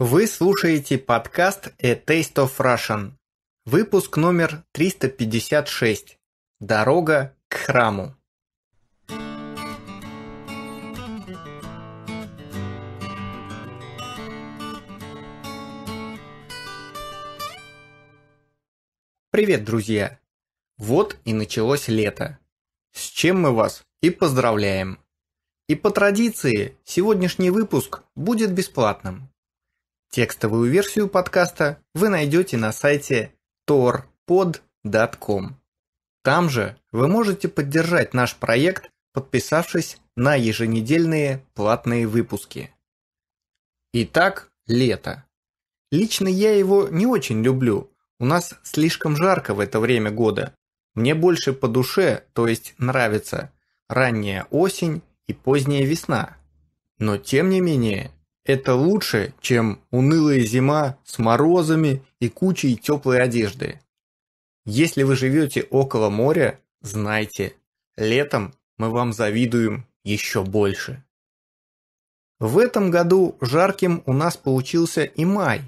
Вы слушаете подкаст «A Taste of Russian». Выпуск номер 356. Дорога к храму. Привет, друзья! Вот и началось лето. С чем мы вас и поздравляем! И по традиции сегодняшний выпуск будет бесплатным. Текстовую версию подкаста вы найдете на сайте torpod.com. Там же вы можете поддержать наш проект, подписавшись на еженедельные платные выпуски. Итак, лето. Лично я его не очень люблю. У нас слишком жарко в это время года. Мне больше по душе, то есть нравится, ранняя осень и поздняя весна. Но тем не менее, это лучше, чем унылая зима с морозами и кучей теплой одежды. Если вы живете около моря, знайте, летом мы вам завидуем еще больше. В этом году жарким у нас получился и май.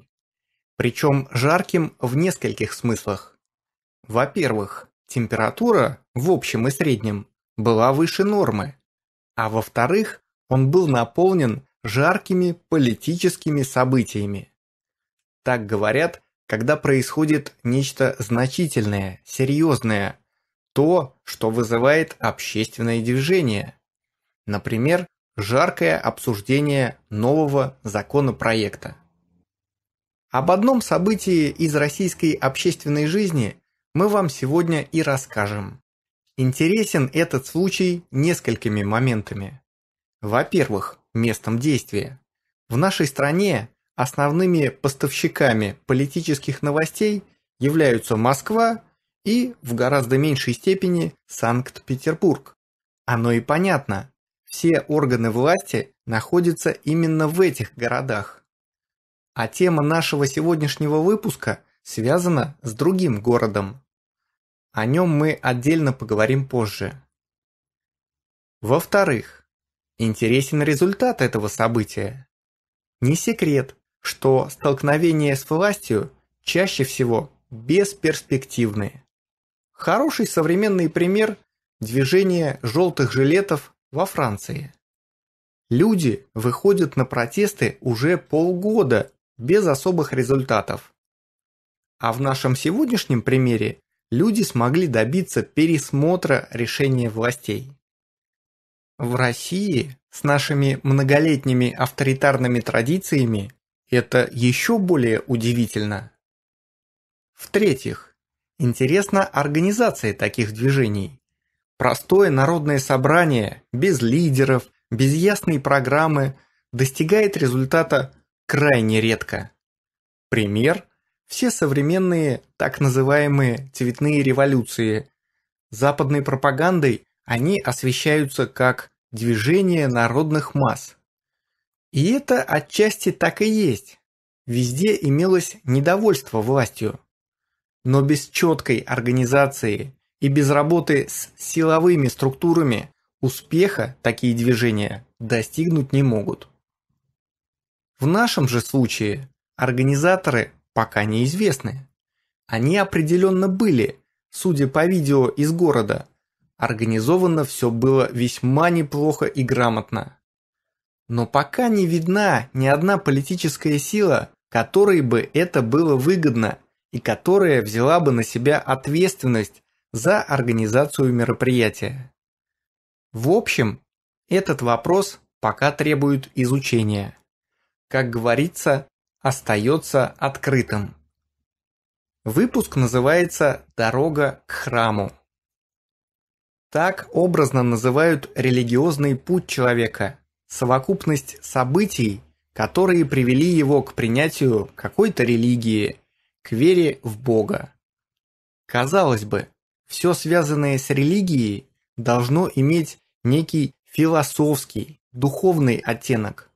Причем жарким в нескольких смыслах. Во-первых, температура в общем и среднем была выше нормы. А во-вторых, он был наполнен жаркими политическими событиями. Так говорят, когда происходит нечто значительное, серьезное, то, что вызывает общественное движение. Например, жаркое обсуждение нового законопроекта. Об одном событии из российской общественной жизни мы вам сегодня и расскажем. Интересен этот случай несколькими моментами. Во-первых, местом действия. В нашей стране основными поставщиками политических новостей являются Москва и, в гораздо меньшей степени, Санкт-Петербург. Оно и понятно. Все органы власти находятся именно в этих городах. А тема нашего сегодняшнего выпуска связана с другим городом. О нем мы отдельно поговорим позже. Во-вторых, Интересен результат этого события. Не секрет, что столкновения с властью чаще всего бесперспективные. Хороший современный пример – движение желтых жилетов во Франции. Люди выходят на протесты уже полгода без особых результатов. А в нашем сегодняшнем примере люди смогли добиться пересмотра решения властей. В России с нашими многолетними авторитарными традициями это еще более удивительно. В-третьих, интересна организация таких движений. Простое народное собрание, без лидеров, без ясной программы, достигает результата крайне редко. Пример – все современные так называемые цветные революции. Западной пропагандой они освещаются как движение народных масс. И это отчасти так и есть. Везде имелось недовольство властью. Но без четкой организации и без работы с силовыми структурами успеха такие движения достигнуть не могут. В нашем же случае организаторы пока неизвестны. Они определенно были, судя по видео из города – Организовано все было весьма неплохо и грамотно. Но пока не видна ни одна политическая сила, которой бы это было выгодно и которая взяла бы на себя ответственность за организацию мероприятия. В общем, этот вопрос пока требует изучения. Как говорится, остается открытым. Выпуск называется «Дорога к храму». Так образно называют религиозный путь человека, совокупность событий, которые привели его к принятию какой-то религии, к вере в Бога. Казалось бы, все связанное с религией должно иметь некий философский, духовный оттенок.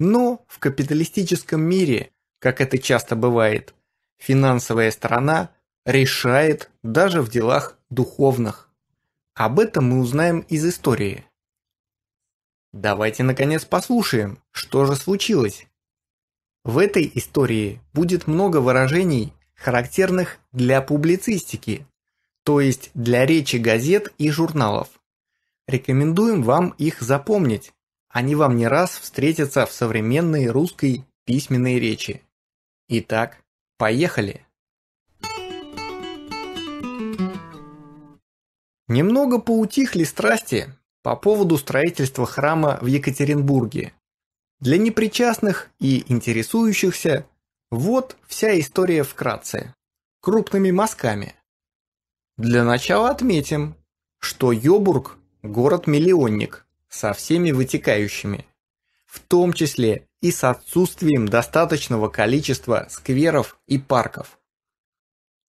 Но в капиталистическом мире, как это часто бывает, финансовая сторона решает даже в делах духовных. Об этом мы узнаем из истории. Давайте наконец послушаем, что же случилось. В этой истории будет много выражений, характерных для публицистики, то есть для речи газет и журналов. Рекомендуем вам их запомнить, они вам не раз встретятся в современной русской письменной речи. Итак, поехали! Немного поутихли страсти по поводу строительства храма в Екатеринбурге. Для непричастных и интересующихся вот вся история вкратце, крупными мазками. Для начала отметим, что Йобург – город-миллионник со всеми вытекающими, в том числе и с отсутствием достаточного количества скверов и парков.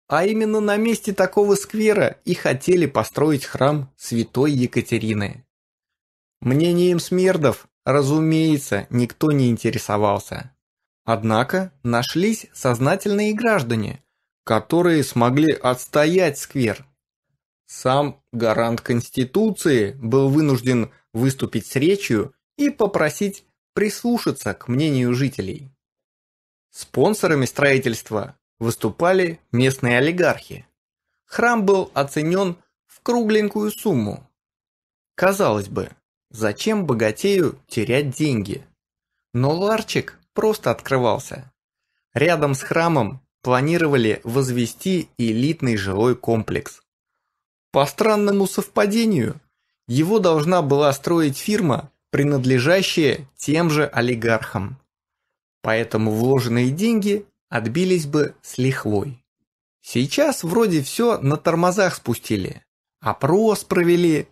А именно на месте такого сквера и хотели построить храм святой Екатерины. Мнением смердов, разумеется, никто не интересовался. Однако нашлись сознательные граждане, которые смогли отстоять сквер. Сам гарант Конституции был вынужден выступить с речью и попросить прислушаться к мнению жителей. Спонсорами строительства выступали местные олигархи. Храм был оценен в кругленькую сумму. Казалось бы, зачем богатею терять деньги? Но ларчик просто открывался. Рядом с храмом планировали возвести элитный жилой комплекс. По странному совпадению, его должна была строить фирма, принадлежащая тем же олигархам. Поэтому вложенные деньги отбились бы с лихвой. Сейчас вроде все на тормозах спустили. Опрос провели.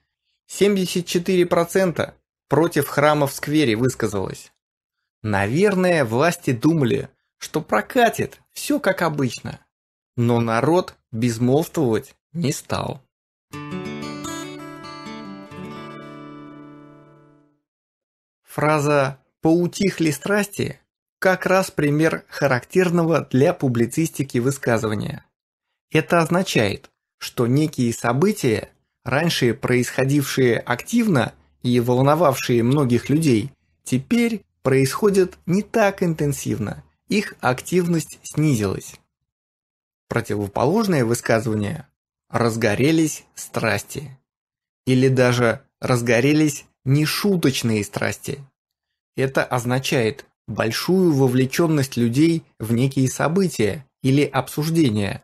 74% против храма в сквере высказалось. Наверное, власти думали, что прокатит все как обычно. Но народ безмолвствовать не стал. Фраза «поутихли страсти» как раз пример характерного для публицистики высказывания. Это означает, что некие события, раньше происходившие активно и волновавшие многих людей, теперь происходят не так интенсивно, их активность снизилась. Противоположное высказывание «разгорелись страсти» или даже «разгорелись нешуточные страсти». Это означает, большую вовлеченность людей в некие события или обсуждения.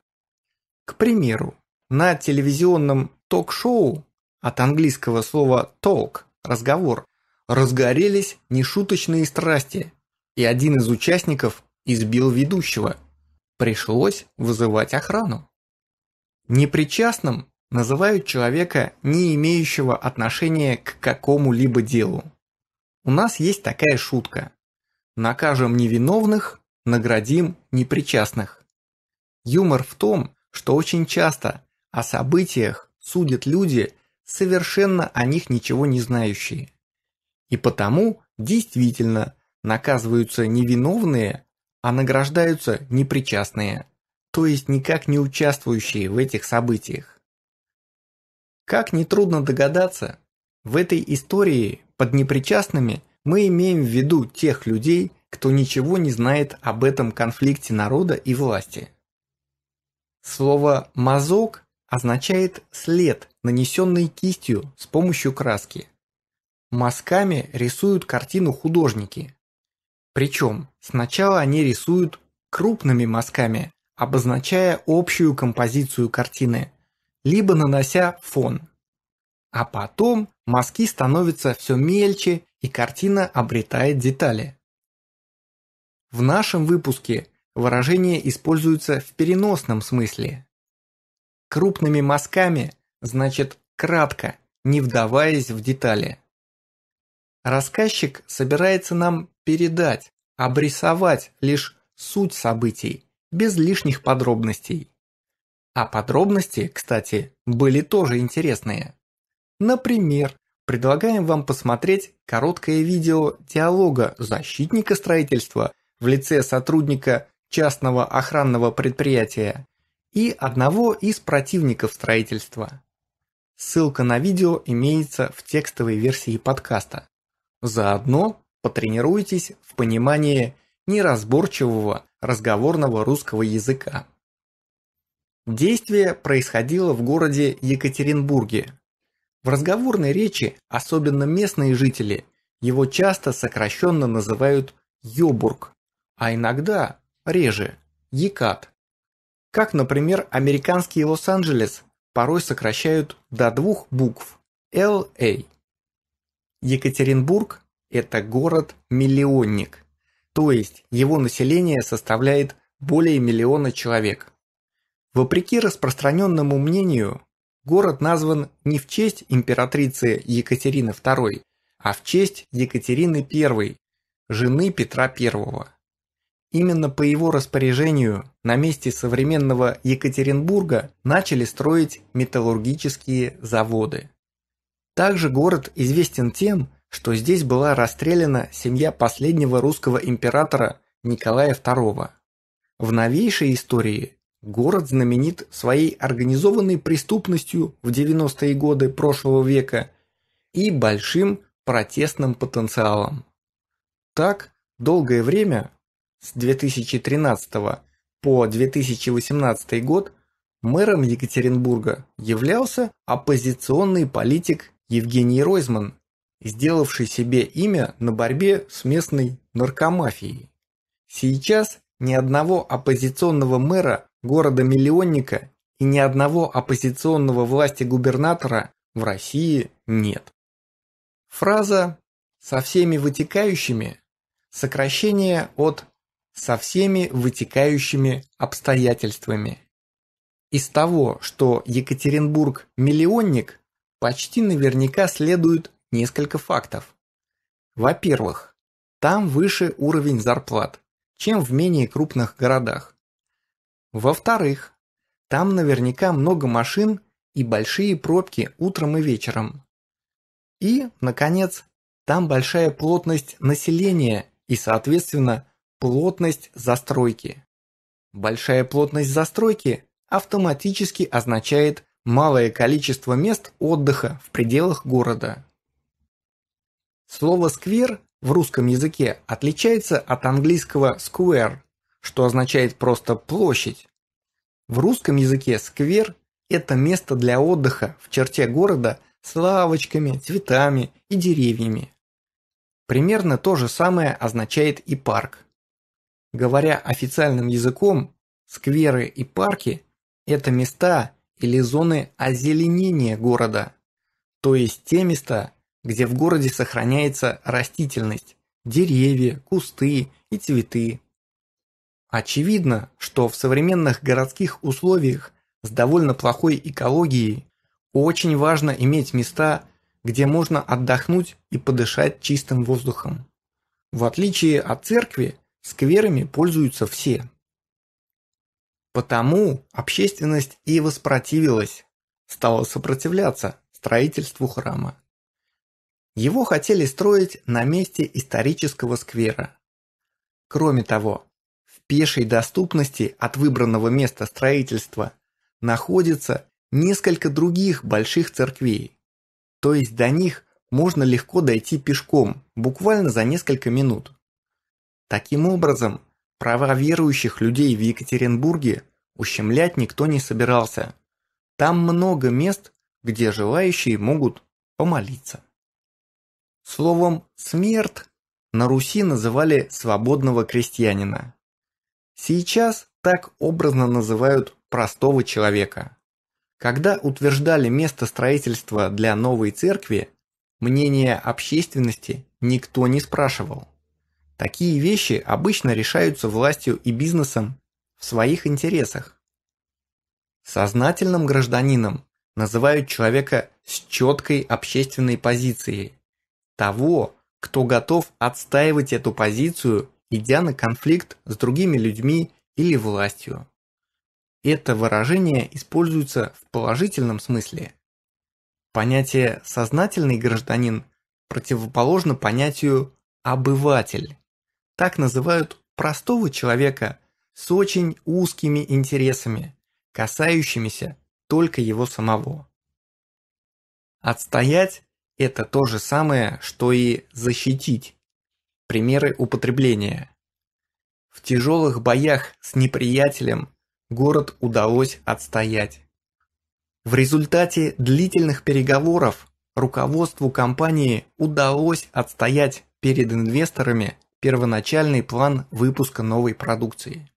К примеру, на телевизионном ток-шоу от английского слова «talk» – «разговор» разгорелись нешуточные страсти, и один из участников избил ведущего. Пришлось вызывать охрану. Непричастным называют человека, не имеющего отношения к какому-либо делу. У нас есть такая шутка. Накажем невиновных, наградим непричастных. Юмор в том, что очень часто о событиях судят люди, совершенно о них ничего не знающие. И потому действительно наказываются невиновные, а награждаются непричастные, то есть никак не участвующие в этих событиях. Как нетрудно догадаться, в этой истории под непричастными – мы имеем в виду тех людей, кто ничего не знает об этом конфликте народа и власти. Слово «мазок» означает след, нанесенный кистью с помощью краски. Мазками рисуют картину художники. Причем сначала они рисуют крупными мазками, обозначая общую композицию картины, либо нанося фон. А потом мазки становятся все мельче и картина обретает детали. В нашем выпуске выражение используется в переносном смысле. Крупными мазками значит кратко, не вдаваясь в детали. Рассказчик собирается нам передать, обрисовать лишь суть событий, без лишних подробностей. А подробности, кстати, были тоже интересные. Например, предлагаем вам посмотреть короткое видео диалога защитника строительства в лице сотрудника частного охранного предприятия и одного из противников строительства. Ссылка на видео имеется в текстовой версии подкаста. Заодно потренируйтесь в понимании неразборчивого разговорного русского языка. Действие происходило в городе Екатеринбурге в разговорной речи, особенно местные жители, его часто сокращенно называют «йобург», а иногда, реже, «екат». Как, например, американский Лос-Анджелес порой сокращают до двух букв LA. Екатеринбург – это город-миллионник, то есть его население составляет более миллиона человек. Вопреки распространенному мнению, город назван не в честь императрицы Екатерины II, а в честь Екатерины I, жены Петра I. Именно по его распоряжению на месте современного Екатеринбурга начали строить металлургические заводы. Также город известен тем, что здесь была расстреляна семья последнего русского императора Николая II. В новейшей истории Город знаменит своей организованной преступностью в 90-е годы прошлого века и большим протестным потенциалом. Так, долгое время, с 2013 по 2018 год, мэром Екатеринбурга являлся оппозиционный политик Евгений Ройзман, сделавший себе имя на борьбе с местной наркомафией. Сейчас ни одного оппозиционного мэра города-миллионника и ни одного оппозиционного власти губернатора в России нет. Фраза «со всеми вытекающими» – сокращение от «со всеми вытекающими обстоятельствами». Из того, что Екатеринбург – миллионник, почти наверняка следует несколько фактов. Во-первых, там выше уровень зарплат чем в менее крупных городах. Во-вторых, там наверняка много машин и большие пробки утром и вечером. И, наконец, там большая плотность населения и, соответственно, плотность застройки. Большая плотность застройки автоматически означает малое количество мест отдыха в пределах города. Слово «сквер» в русском языке отличается от английского square, что означает просто площадь. В русском языке сквер – это место для отдыха в черте города с лавочками, цветами и деревьями. Примерно то же самое означает и парк. Говоря официальным языком, скверы и парки – это места или зоны озеленения города, то есть те места, где в городе сохраняется растительность, деревья, кусты и цветы. Очевидно, что в современных городских условиях с довольно плохой экологией очень важно иметь места, где можно отдохнуть и подышать чистым воздухом. В отличие от церкви, скверами пользуются все. Потому общественность и воспротивилась, стала сопротивляться строительству храма. Его хотели строить на месте исторического сквера. Кроме того, в пешей доступности от выбранного места строительства находится несколько других больших церквей. То есть до них можно легко дойти пешком, буквально за несколько минут. Таким образом, права верующих людей в Екатеринбурге ущемлять никто не собирался. Там много мест, где желающие могут помолиться. Словом, смерть на Руси называли свободного крестьянина. Сейчас так образно называют простого человека. Когда утверждали место строительства для новой церкви, мнение общественности никто не спрашивал. Такие вещи обычно решаются властью и бизнесом в своих интересах. Сознательным гражданином называют человека с четкой общественной позицией, того, кто готов отстаивать эту позицию, идя на конфликт с другими людьми или властью. Это выражение используется в положительном смысле. Понятие «сознательный гражданин» противоположно понятию «обыватель». Так называют простого человека с очень узкими интересами, касающимися только его самого. Отстоять это то же самое, что и «защитить». Примеры употребления. В тяжелых боях с неприятелем город удалось отстоять. В результате длительных переговоров руководству компании удалось отстоять перед инвесторами первоначальный план выпуска новой продукции.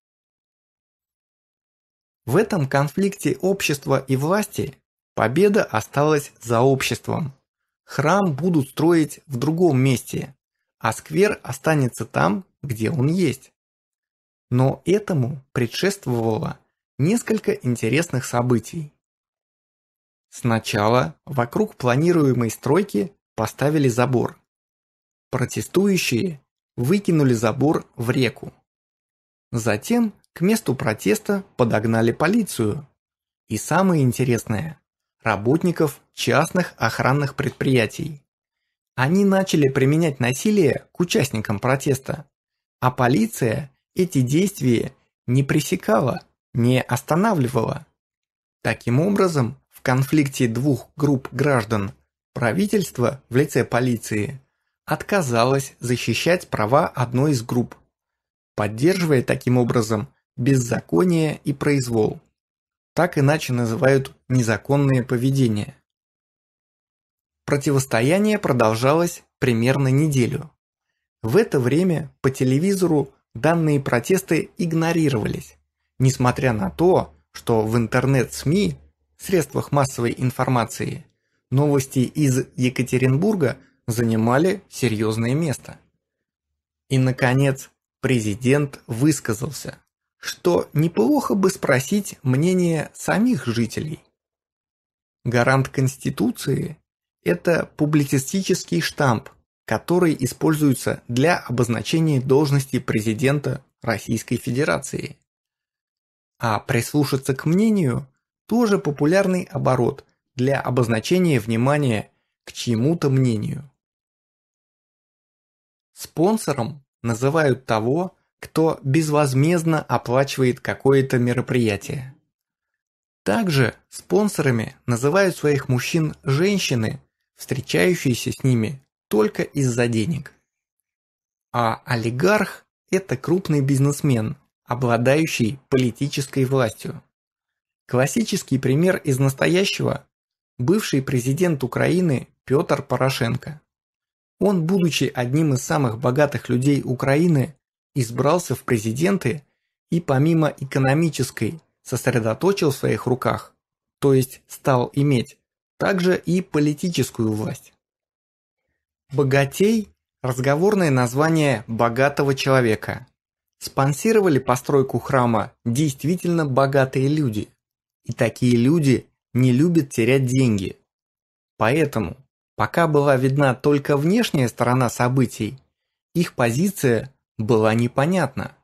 В этом конфликте общества и власти победа осталась за обществом, Храм будут строить в другом месте, а сквер останется там, где он есть. Но этому предшествовало несколько интересных событий. Сначала вокруг планируемой стройки поставили забор. Протестующие выкинули забор в реку. Затем к месту протеста подогнали полицию. И самое интересное, работников частных охранных предприятий. Они начали применять насилие к участникам протеста, а полиция эти действия не пресекала, не останавливала. Таким образом, в конфликте двух групп граждан правительство в лице полиции отказалось защищать права одной из групп, поддерживая таким образом беззаконие и произвол так иначе называют незаконное поведение. Противостояние продолжалось примерно неделю. В это время по телевизору данные протесты игнорировались, несмотря на то, что в интернет-СМИ, средствах массовой информации, новости из Екатеринбурга занимали серьезное место. И, наконец, президент высказался что неплохо бы спросить мнение самих жителей. Гарант Конституции – это публицистический штамп, который используется для обозначения должности президента Российской Федерации. А прислушаться к мнению – тоже популярный оборот для обозначения внимания к чьему-то мнению. Спонсором называют того, кто безвозмездно оплачивает какое-то мероприятие. Также спонсорами называют своих мужчин женщины, встречающиеся с ними только из-за денег. А олигарх – это крупный бизнесмен, обладающий политической властью. Классический пример из настоящего – бывший президент Украины Петр Порошенко. Он, будучи одним из самых богатых людей Украины, избрался в президенты и помимо экономической сосредоточил в своих руках, то есть стал иметь, также и политическую власть. Богатей – разговорное название богатого человека. Спонсировали постройку храма действительно богатые люди. И такие люди не любят терять деньги. Поэтому, пока была видна только внешняя сторона событий, их позиция была непонятна.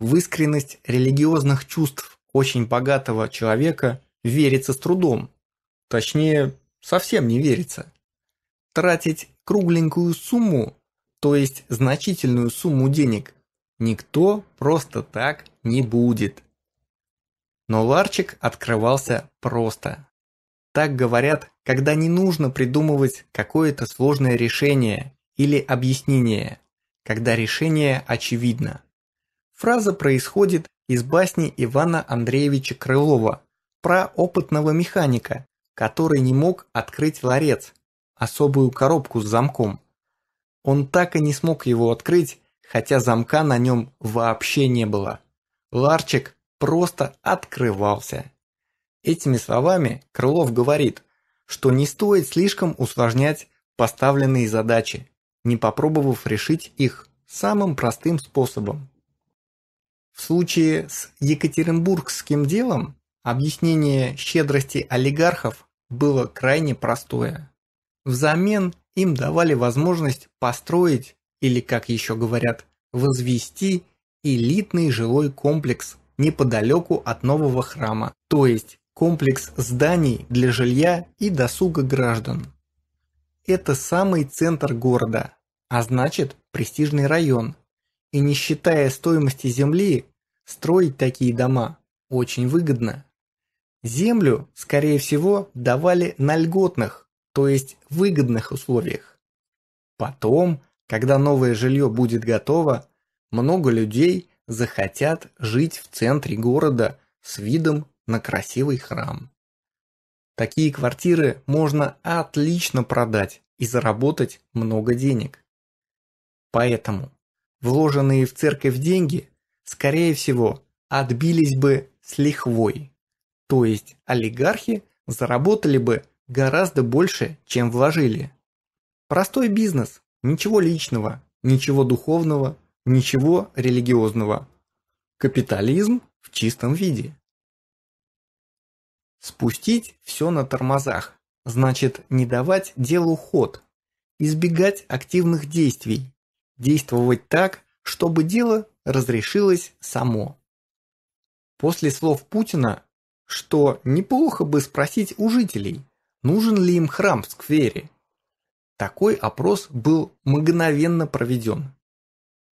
В искренность религиозных чувств очень богатого человека верится с трудом. Точнее, совсем не верится. Тратить кругленькую сумму, то есть значительную сумму денег, никто просто так не будет. Но ларчик открывался просто. Так говорят, когда не нужно придумывать какое-то сложное решение или объяснение когда решение очевидно. Фраза происходит из басни Ивана Андреевича Крылова про опытного механика, который не мог открыть ларец, особую коробку с замком. Он так и не смог его открыть, хотя замка на нем вообще не было. Ларчик просто открывался. Этими словами Крылов говорит, что не стоит слишком усложнять поставленные задачи не попробовав решить их самым простым способом. В случае с Екатеринбургским делом объяснение щедрости олигархов было крайне простое. Взамен им давали возможность построить, или как еще говорят, возвести элитный жилой комплекс неподалеку от нового храма, то есть комплекс зданий для жилья и досуга граждан. Это самый центр города, а значит престижный район. И не считая стоимости земли, строить такие дома очень выгодно. Землю, скорее всего, давали на льготных, то есть выгодных условиях. Потом, когда новое жилье будет готово, много людей захотят жить в центре города с видом на красивый храм. Такие квартиры можно отлично продать и заработать много денег. Поэтому вложенные в церковь деньги, скорее всего, отбились бы с лихвой. То есть олигархи заработали бы гораздо больше, чем вложили. Простой бизнес, ничего личного, ничего духовного, ничего религиозного. Капитализм в чистом виде. Спустить все на тормозах, значит не давать делу ход, избегать активных действий, действовать так, чтобы дело разрешилось само. После слов Путина, что неплохо бы спросить у жителей, нужен ли им храм в сквере, такой опрос был мгновенно проведен.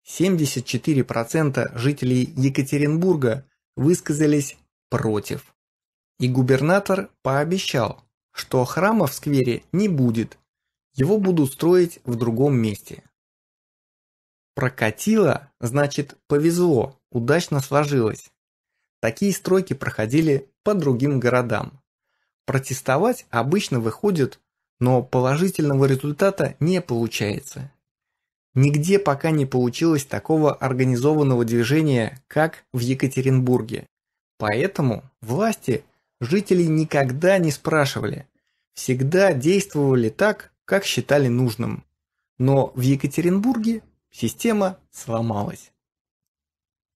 74% жителей Екатеринбурга высказались против и губернатор пообещал, что храма в сквере не будет, его будут строить в другом месте. Прокатило, значит повезло, удачно сложилось. Такие стройки проходили по другим городам. Протестовать обычно выходит, но положительного результата не получается. Нигде пока не получилось такого организованного движения, как в Екатеринбурге. Поэтому власти жителей никогда не спрашивали, всегда действовали так, как считали нужным. Но в Екатеринбурге система сломалась.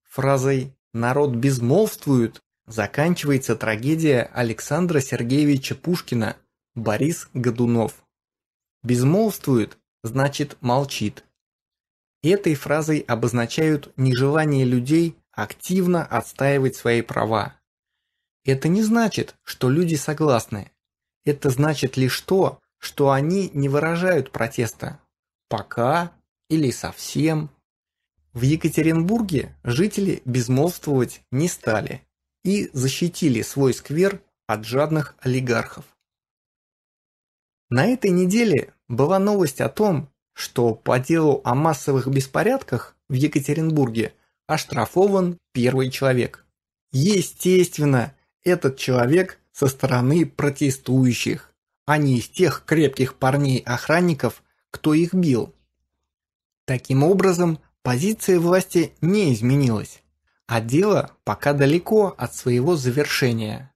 Фразой «народ безмолвствует» заканчивается трагедия Александра Сергеевича Пушкина Борис Годунов. «Безмолвствует» значит «молчит». Этой фразой обозначают нежелание людей активно отстаивать свои права. Это не значит, что люди согласны. Это значит лишь то, что они не выражают протеста. Пока или совсем. В Екатеринбурге жители безмолвствовать не стали и защитили свой сквер от жадных олигархов. На этой неделе была новость о том, что по делу о массовых беспорядках в Екатеринбурге оштрафован первый человек. Естественно, этот человек со стороны протестующих, а не из тех крепких парней-охранников, кто их бил. Таким образом, позиция власти не изменилась, а дело пока далеко от своего завершения.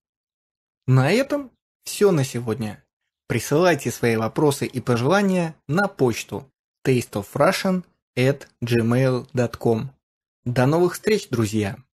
На этом все на сегодня. Присылайте свои вопросы и пожелания на почту tasteofrussian@gmail.com. До новых встреч, друзья!